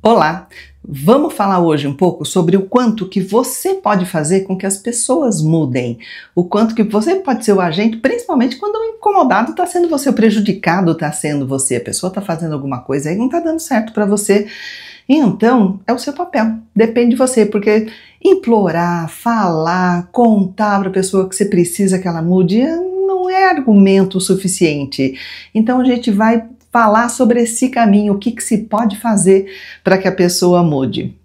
Olá! Vamos falar hoje um pouco sobre o quanto que você pode fazer com que as pessoas mudem, o quanto que você pode ser o agente, principalmente quando o incomodado está sendo você, o prejudicado está sendo você, a pessoa está fazendo alguma coisa e não está dando certo para você. Então, é o seu papel, depende de você, porque implorar, falar, contar para a pessoa que você precisa que ela mude não é argumento suficiente. Então, a gente vai falar sobre esse caminho, o que, que se pode fazer para que a pessoa mude.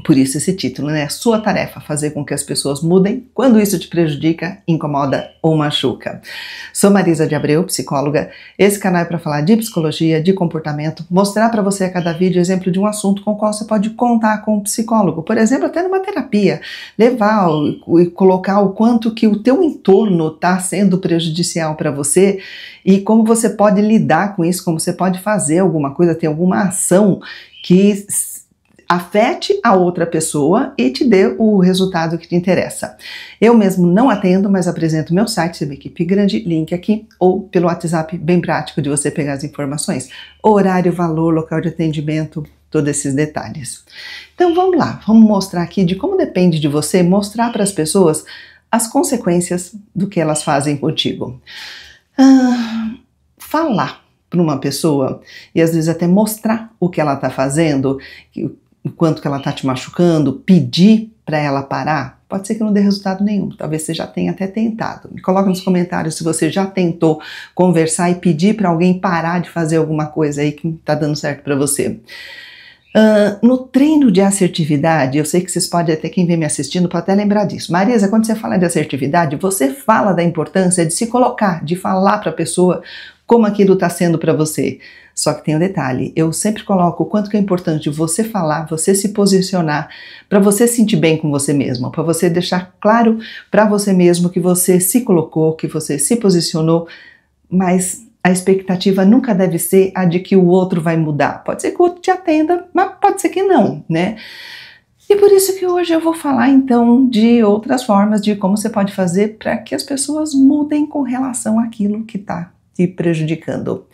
Por isso esse título, né? Sua tarefa, fazer com que as pessoas mudem quando isso te prejudica, incomoda ou machuca. Sou Marisa de Abreu, psicóloga. Esse canal é para falar de psicologia, de comportamento, mostrar para você a cada vídeo exemplo de um assunto com o qual você pode contar com um psicólogo. Por exemplo, até numa terapia. Levar e colocar o quanto que o teu entorno está sendo prejudicial para você e como você pode lidar com isso, como você pode fazer alguma coisa, ter alguma ação que afete a outra pessoa e te dê o resultado que te interessa. Eu mesmo não atendo, mas apresento meu site, minha equipe grande, link aqui, ou pelo WhatsApp, bem prático de você pegar as informações. Horário, valor, local de atendimento, todos esses detalhes. Então vamos lá, vamos mostrar aqui de como depende de você mostrar para as pessoas as consequências do que elas fazem contigo. Ah, falar para uma pessoa e às vezes até mostrar o que ela está fazendo, enquanto que ela está te machucando, pedir para ela parar, pode ser que não dê resultado nenhum. Talvez você já tenha até tentado. Me coloca nos comentários se você já tentou conversar e pedir para alguém parar de fazer alguma coisa aí que não está dando certo para você. Uh, no treino de assertividade, eu sei que vocês podem, até quem vem me assistindo, pode até lembrar disso. Marisa, quando você fala de assertividade, você fala da importância de se colocar, de falar para a pessoa como aquilo está sendo para você. Só que tem um detalhe, eu sempre coloco o quanto que é importante você falar, você se posicionar, para você sentir bem com você mesmo, para você deixar claro para você mesmo que você se colocou, que você se posicionou, mas a expectativa nunca deve ser a de que o outro vai mudar. Pode ser que o outro te atenda, mas pode ser que não, né? E por isso que hoje eu vou falar então de outras formas de como você pode fazer para que as pessoas mudem com relação àquilo que está te prejudicando.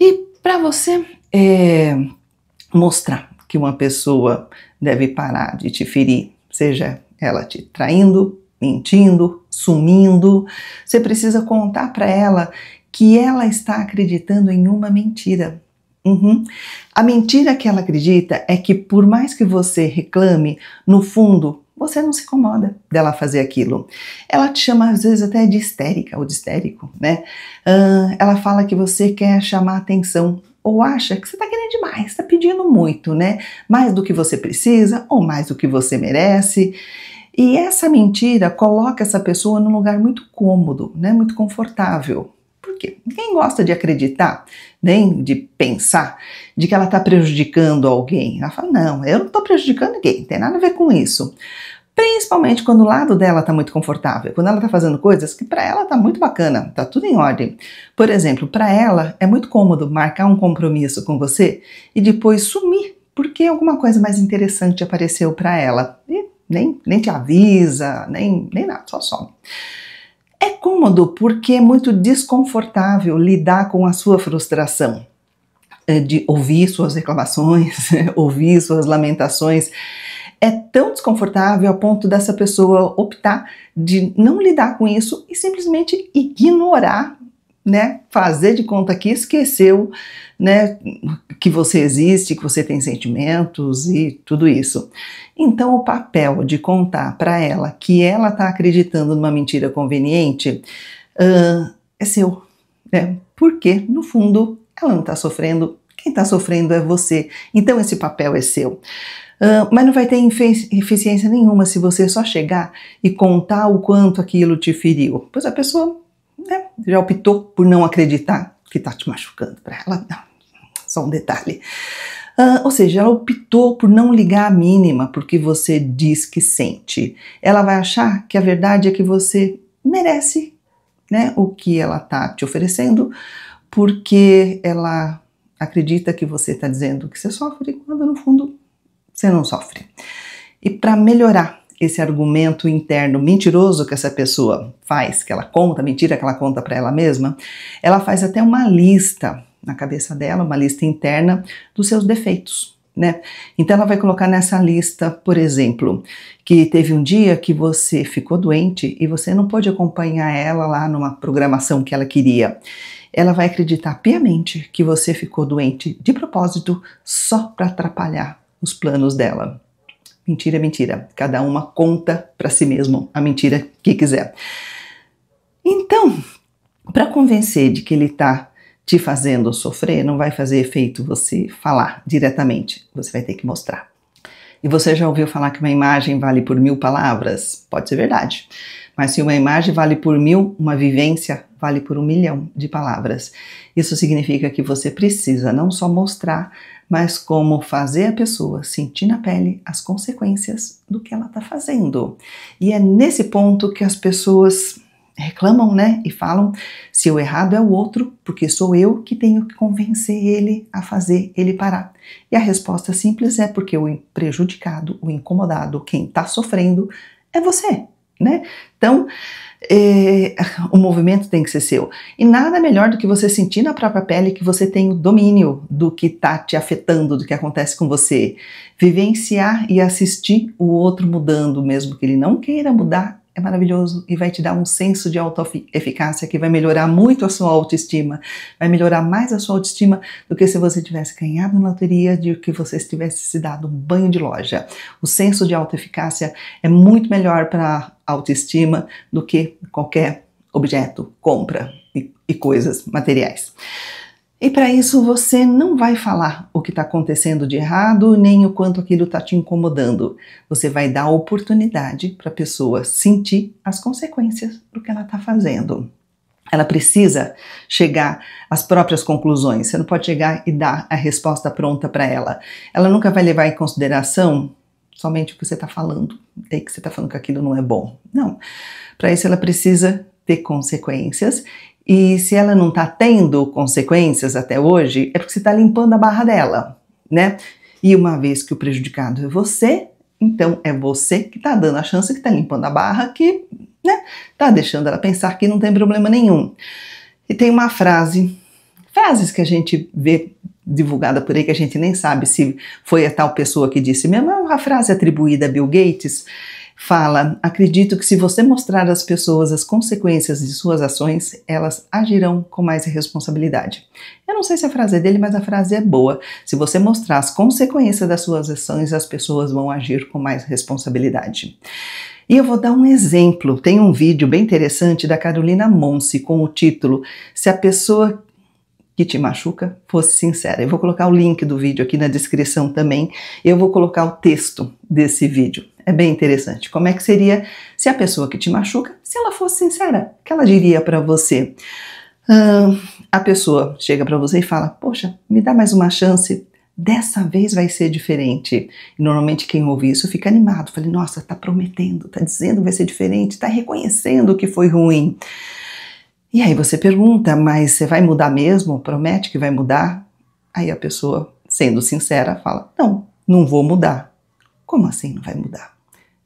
E para você é, mostrar que uma pessoa deve parar de te ferir, seja ela te traindo, mentindo, sumindo, você precisa contar para ela que ela está acreditando em uma mentira. Uhum. A mentira que ela acredita é que, por mais que você reclame, no fundo você não se incomoda dela fazer aquilo. Ela te chama às vezes até de histérica ou de histérico, né? Uh, ela fala que você quer chamar atenção ou acha que você está querendo demais, está pedindo muito, né? Mais do que você precisa ou mais do que você merece. E essa mentira coloca essa pessoa num lugar muito cômodo, né? Muito confortável. Porque ninguém gosta de acreditar, nem de pensar, de que ela está prejudicando alguém. Ela fala: não, eu não estou prejudicando ninguém, não tem nada a ver com isso. Principalmente quando o lado dela está muito confortável, quando ela está fazendo coisas que para ela está muito bacana, está tudo em ordem. Por exemplo, para ela é muito cômodo marcar um compromisso com você e depois sumir porque alguma coisa mais interessante apareceu para ela. E nem, nem te avisa, nem, nem nada, só some. É cômodo porque é muito desconfortável lidar com a sua frustração, é, de ouvir suas reclamações, ouvir suas lamentações. É tão desconfortável a ponto dessa pessoa optar de não lidar com isso e simplesmente ignorar né, fazer de conta que esqueceu, né, que você existe, que você tem sentimentos e tudo isso. Então o papel de contar para ela que ela está acreditando numa mentira conveniente uh, é seu, né? Porque no fundo ela não está sofrendo, quem está sofrendo é você. Então esse papel é seu. Uh, mas não vai ter eficiência nenhuma se você só chegar e contar o quanto aquilo te feriu. Pois a pessoa né, já optou por não acreditar que está te machucando. Para ela, não. Só um detalhe. Uh, ou seja, ela optou por não ligar a mínima porque você diz que sente. Ela vai achar que a verdade é que você merece né, o que ela está te oferecendo, porque ela acredita que você está dizendo que você sofre, quando no fundo você não sofre. E para melhorar esse argumento interno mentiroso que essa pessoa faz, que ela conta, mentira que ela conta para ela mesma, ela faz até uma lista na cabeça dela, uma lista interna dos seus defeitos. Né? Então ela vai colocar nessa lista, por exemplo, que teve um dia que você ficou doente e você não pôde acompanhar ela lá numa programação que ela queria. Ela vai acreditar piamente que você ficou doente de propósito só para atrapalhar os planos dela. Mentira é mentira. Cada uma conta para si mesmo a mentira que quiser. Então, para convencer de que ele está te fazendo sofrer, não vai fazer efeito você falar diretamente. Você vai ter que mostrar. E você já ouviu falar que uma imagem vale por mil palavras? Pode ser verdade. Mas se uma imagem vale por mil, uma vivência vale por um milhão de palavras. Isso significa que você precisa não só mostrar mas como fazer a pessoa sentir na pele as consequências do que ela está fazendo. E é nesse ponto que as pessoas reclamam, né? E falam: se o errado é o outro, porque sou eu que tenho que convencer ele a fazer ele parar. E a resposta simples é porque o prejudicado, o incomodado, quem está sofrendo é você né? Então, é, o movimento tem que ser seu. E nada melhor do que você sentir na própria pele que você tem o domínio do que está te afetando, do que acontece com você. Vivenciar e assistir o outro mudando, mesmo que ele não queira mudar, é maravilhoso e vai te dar um senso de autoeficácia que vai melhorar muito a sua autoestima. Vai melhorar mais a sua autoestima do que se você tivesse ganhado na loteria, de que você tivesse se dado um banho de loja. O senso de autoeficácia é muito melhor para autoestima do que qualquer objeto, compra e, e coisas materiais. E para isso você não vai falar o que está acontecendo de errado, nem o quanto aquilo está te incomodando. Você vai dar oportunidade para a pessoa sentir as consequências do que ela está fazendo. Ela precisa chegar às próprias conclusões. Você não pode chegar e dar a resposta pronta para ela. Ela nunca vai levar em consideração somente o que você está falando, tem que você está falando que aquilo não é bom. Não. Para isso ela precisa ter consequências. E se ela não está tendo consequências até hoje, é porque você está limpando a barra dela, né? E uma vez que o prejudicado é você, então é você que está dando a chance, que está limpando a barra, que né, está deixando ela pensar que não tem problema nenhum. E tem uma frase, frases que a gente vê divulgada por aí que a gente nem sabe se foi a tal pessoa que disse mesmo. A é uma frase atribuída a Bill Gates. Fala: Acredito que se você mostrar às pessoas as consequências de suas ações, elas agirão com mais responsabilidade. Eu não sei se é a frase é dele, mas a frase é boa. Se você mostrar as consequências das suas ações, as pessoas vão agir com mais responsabilidade. E eu vou dar um exemplo. Tem um vídeo bem interessante da Carolina Monse com o título Se a pessoa que te machuca fosse sincera. Eu vou colocar o link do vídeo aqui na descrição também. Eu vou colocar o texto desse vídeo. É bem interessante. Como é que seria se a pessoa que te machuca, se ela fosse sincera, que ela diria para você? Ah, a pessoa chega para você e fala: Poxa, me dá mais uma chance, dessa vez vai ser diferente. normalmente quem ouve isso fica animado, fala, nossa, tá prometendo, tá dizendo que vai ser diferente, tá reconhecendo que foi ruim. E aí você pergunta, mas você vai mudar mesmo? Promete que vai mudar? Aí a pessoa, sendo sincera, fala: Não, não vou mudar. Como assim não vai mudar?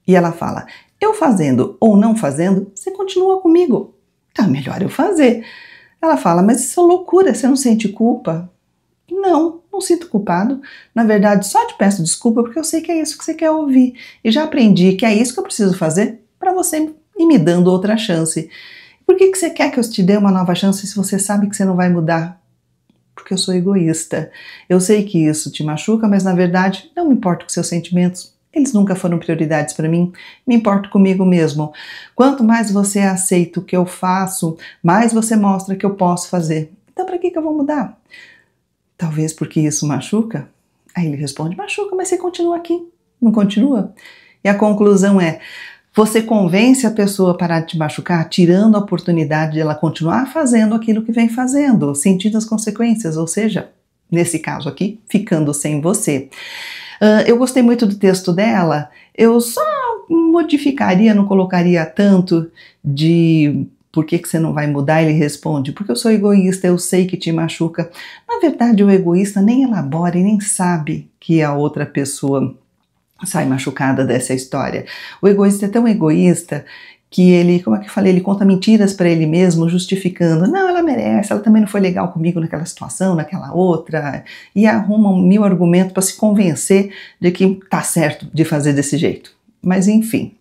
E ela fala: Eu fazendo ou não fazendo, você continua comigo. Tá melhor eu fazer. Ela fala: Mas isso é loucura, você não sente culpa? Não, não sinto culpado. Na verdade, só te peço desculpa porque eu sei que é isso que você quer ouvir. E já aprendi que é isso que eu preciso fazer para você ir me dando outra chance. Por que, que você quer que eu te dê uma nova chance se você sabe que você não vai mudar? Porque eu sou egoísta. Eu sei que isso te machuca, mas na verdade não me importo com seus sentimentos. Eles nunca foram prioridades para mim, me importo comigo mesmo. Quanto mais você aceita o que eu faço, mais você mostra que eu posso fazer. Então, para que, que eu vou mudar? Talvez porque isso machuca? Aí ele responde: machuca, mas você continua aqui, não continua? E a conclusão é: você convence a pessoa a parar de te machucar, tirando a oportunidade de ela continuar fazendo aquilo que vem fazendo, sentindo as consequências, ou seja, nesse caso aqui, ficando sem você. Uh, eu gostei muito do texto dela, eu só modificaria, não colocaria tanto de por que, que você não vai mudar? Ele responde: porque eu sou egoísta, eu sei que te machuca. Na verdade, o egoísta nem elabora e nem sabe que a outra pessoa sai machucada dessa história. O egoísta é tão egoísta que ele, como é que eu falei, ele conta mentiras para ele mesmo, justificando, não, ela merece, ela também não foi legal comigo naquela situação, naquela outra, e arruma um mil argumentos para se convencer de que tá certo de fazer desse jeito. Mas enfim.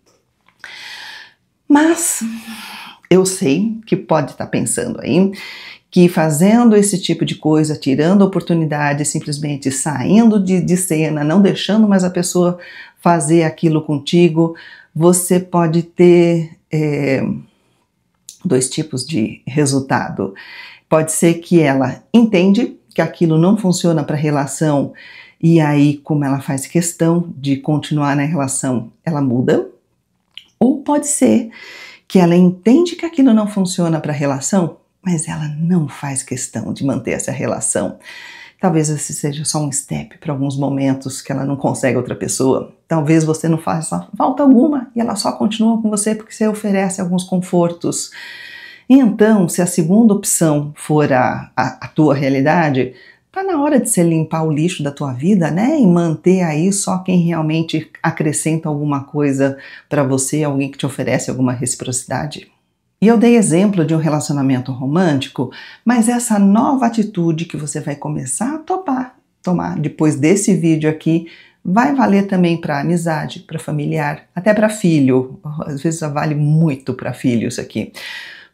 Mas eu sei que pode estar tá pensando aí que fazendo esse tipo de coisa, tirando oportunidade, simplesmente saindo de, de cena, não deixando mais a pessoa fazer aquilo contigo, você pode ter é, dois tipos de resultado. Pode ser que ela entende que aquilo não funciona para a relação, e aí, como ela faz questão de continuar na relação, ela muda. Ou pode ser que ela entende que aquilo não funciona para a relação, mas ela não faz questão de manter essa relação. Talvez esse seja só um step para alguns momentos que ela não consegue outra pessoa. Talvez você não faça falta alguma e ela só continua com você porque você oferece alguns confortos. E então, se a segunda opção for a, a, a tua realidade, Tá na hora de você limpar o lixo da tua vida, né? E manter aí só quem realmente acrescenta alguma coisa para você, alguém que te oferece alguma reciprocidade. E eu dei exemplo de um relacionamento romântico, mas essa nova atitude que você vai começar a topar, tomar depois desse vídeo aqui vai valer também para amizade, para familiar, até para filho. Às vezes vale muito para filho isso aqui.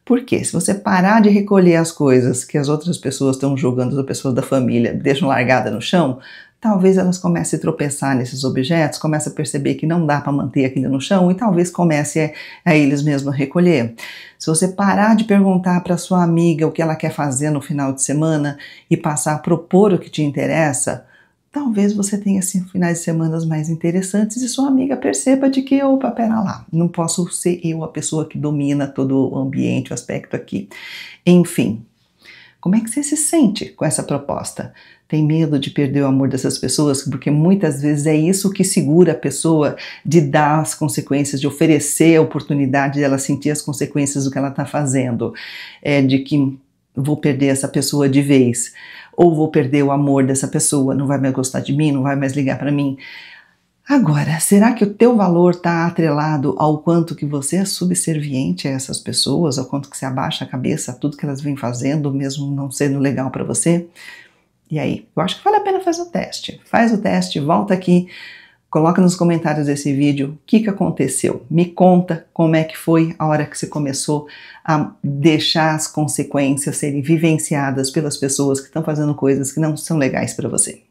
Porque se você parar de recolher as coisas que as outras pessoas estão jogando, as pessoas da família deixam largada no chão, talvez elas comecem a tropeçar nesses objetos, comecem a perceber que não dá para manter aquilo no chão e talvez comece a, a eles mesmos a recolher. Se você parar de perguntar para sua amiga o que ela quer fazer no final de semana e passar a propor o que te interessa, talvez você tenha assim, finais de semana mais interessantes e sua amiga perceba de que, opa, pera lá, não posso ser eu a pessoa que domina todo o ambiente, o aspecto aqui. Enfim, como é que você se sente com essa proposta? tem medo de perder o amor dessas pessoas, porque muitas vezes é isso que segura a pessoa de dar as consequências, de oferecer a oportunidade dela sentir as consequências do que ela está fazendo, é de que vou perder essa pessoa de vez, ou vou perder o amor dessa pessoa, não vai mais gostar de mim, não vai mais ligar para mim. Agora, será que o teu valor está atrelado ao quanto que você é subserviente a essas pessoas, ao quanto que você abaixa a cabeça a tudo que elas vêm fazendo, mesmo não sendo legal para você? E aí, eu acho que vale a pena fazer o teste. Faz o teste, volta aqui, coloca nos comentários desse vídeo o que, que aconteceu. Me conta como é que foi a hora que você começou a deixar as consequências serem vivenciadas pelas pessoas que estão fazendo coisas que não são legais para você.